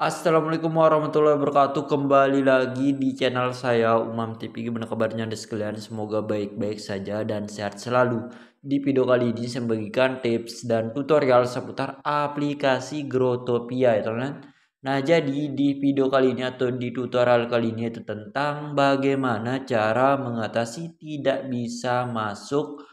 Assalamualaikum warahmatullahi wabarakatuh Kembali lagi di channel saya Umam TV Gimana kabarnya anda sekalian Semoga baik-baik saja dan sehat selalu Di video kali ini saya bagikan tips dan tutorial seputar aplikasi Growtopia ya teman-teman Nah jadi di video kali ini atau di tutorial kali ini itu tentang bagaimana cara mengatasi tidak bisa masuk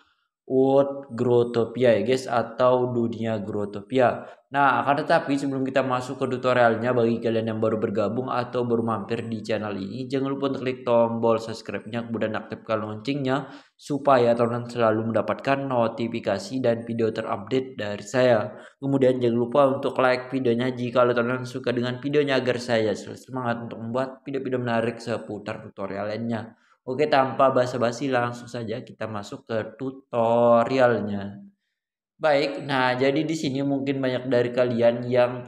World Growtopia ya guys atau dunia Grotopia. Nah akan tetapi sebelum kita masuk ke tutorialnya bagi kalian yang baru bergabung atau baru mampir di channel ini jangan lupa untuk klik tombol subscribe-nya kemudian aktifkan loncengnya supaya teman selalu mendapatkan notifikasi dan video terupdate dari saya. Kemudian jangan lupa untuk like videonya jika teman suka dengan videonya agar saya semangat untuk membuat video-video menarik seputar tutorial lainnya. Oke, tanpa basa-basi langsung saja kita masuk ke tutorialnya. Baik, nah jadi di sini mungkin banyak dari kalian yang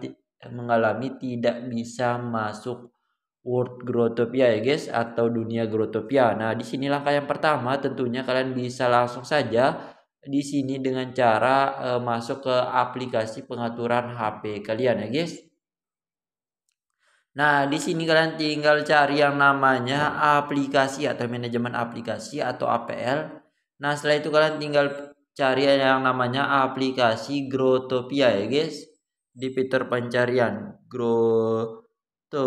mengalami tidak bisa masuk World Growtopia ya guys atau dunia Growtopia. Nah, di sini langkah yang pertama tentunya kalian bisa langsung saja di sini dengan cara eh, masuk ke aplikasi pengaturan HP kalian ya guys. Nah, di sini kalian tinggal cari yang namanya aplikasi atau manajemen aplikasi atau APL. Nah, setelah itu kalian tinggal cari yang namanya aplikasi Growtopia ya, guys. Di fitur pencarian Growto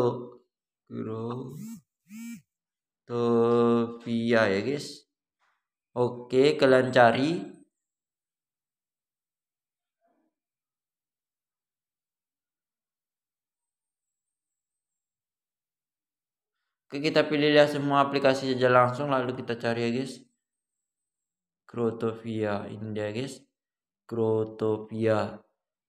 Growtopia ya, guys. Oke, kalian cari Oke, kita pilihlah semua aplikasi saja langsung lalu kita cari ya guys. Grotopia ini dia guys. Grotopia.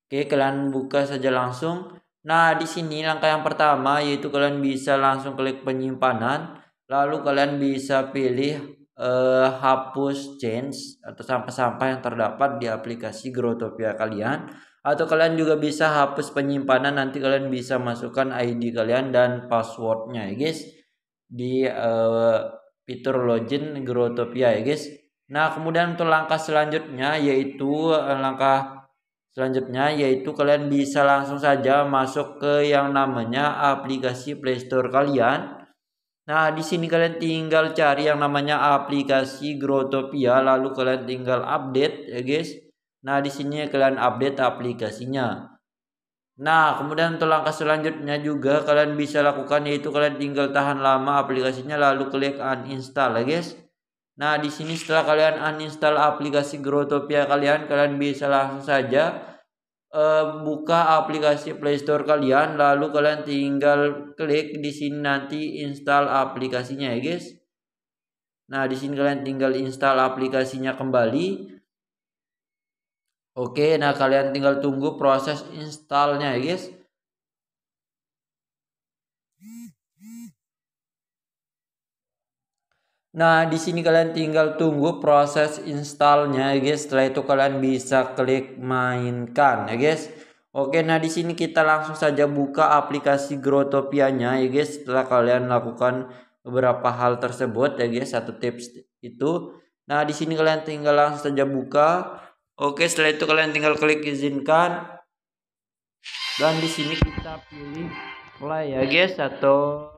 Oke, kalian buka saja langsung. Nah, di sini langkah yang pertama yaitu kalian bisa langsung klik penyimpanan, lalu kalian bisa pilih Uh, hapus change atau sampah-sampah yang terdapat di aplikasi Grotopia kalian atau kalian juga bisa hapus penyimpanan nanti kalian bisa masukkan ID kalian dan passwordnya ya guys di uh, login Growtopia ya guys. Nah, kemudian untuk langkah selanjutnya yaitu eh, langkah selanjutnya yaitu kalian bisa langsung saja masuk ke yang namanya aplikasi Playstore kalian. Nah, di sini kalian tinggal cari yang namanya aplikasi Growtopia lalu kalian tinggal update ya guys. Nah, di sini kalian update aplikasinya. Nah, kemudian untuk langkah selanjutnya juga kalian bisa lakukan yaitu kalian tinggal tahan lama aplikasinya lalu klik uninstall ya guys. Nah, di sini setelah kalian uninstall aplikasi Growtopia kalian, kalian bisa langsung saja uh, buka aplikasi Play Store kalian lalu kalian tinggal klik di sini nanti install aplikasinya ya guys. Nah, di sini kalian tinggal install aplikasinya kembali. Oke, nah kalian tinggal tunggu proses installnya ya guys. Nah, di sini kalian tinggal tunggu proses installnya ya guys. Setelah itu kalian bisa klik mainkan ya guys. Oke, nah di sini kita langsung saja buka aplikasi growtopia ya guys. Setelah kalian lakukan beberapa hal tersebut ya guys, satu tips itu. Nah, di sini kalian tinggal langsung saja buka Oke, setelah itu kalian tinggal klik izinkan. Dan di sini kita pilih play ya, guys, atau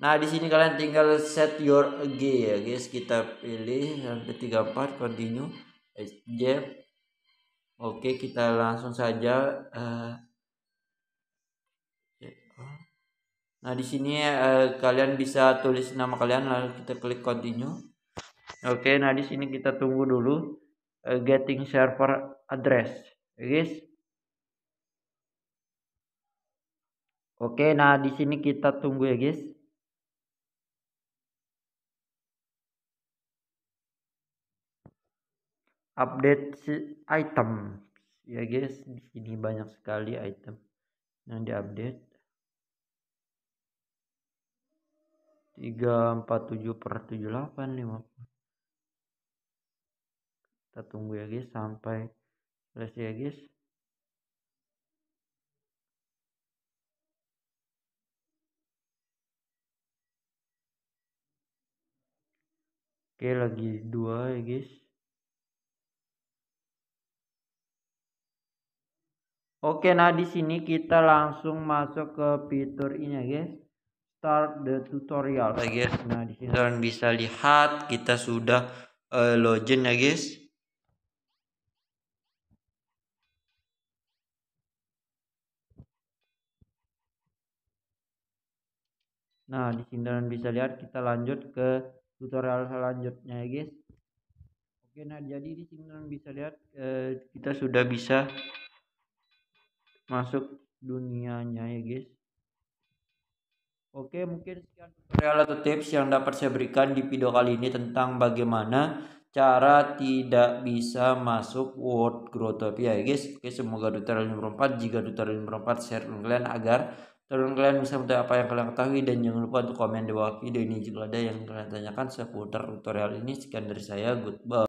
Nah, di sini kalian tinggal set your G ya, guys. Kita pilih sampai 34 continue SJ. Oke, kita langsung saja eh, Nah, di sini eh, kalian bisa tulis nama kalian lalu kita klik continue. Oke, okay, nah di sini kita tunggu dulu uh, getting server address, guys. Oke, okay, nah di sini kita tunggu ya, guys. Update item ya, guys. Di sini banyak sekali item yang diupdate. 347 per 78 50 kita tunggu ya guys sampai selesai ya guys oke lagi dua ya guys oke nah di sini kita langsung masuk ke fitur ini ya guys start the tutorial ya guys nah di sini kalian bisa lihat kita sudah uh, login ya guys Nah, di sini kalian bisa lihat kita lanjut ke tutorial selanjutnya ya, guys. Oke, nah jadi di sini kalian bisa lihat eh, kita sudah bisa masuk dunianya ya, guys. Oke, mungkin sekian tutorial atau tips yang dapat saya berikan di video kali ini tentang bagaimana cara tidak bisa masuk word Growtopia ya guys. Oke, semoga tutorial nomor 4 jika tutorial nomor 4 share dengan kalian agar Tolong kalian bisa minta apa yang kalian ketahui dan jangan lupa untuk komen di bawah video ini jika ada yang kalian tanyakan seputar tutorial ini. Sekian dari saya, goodbye.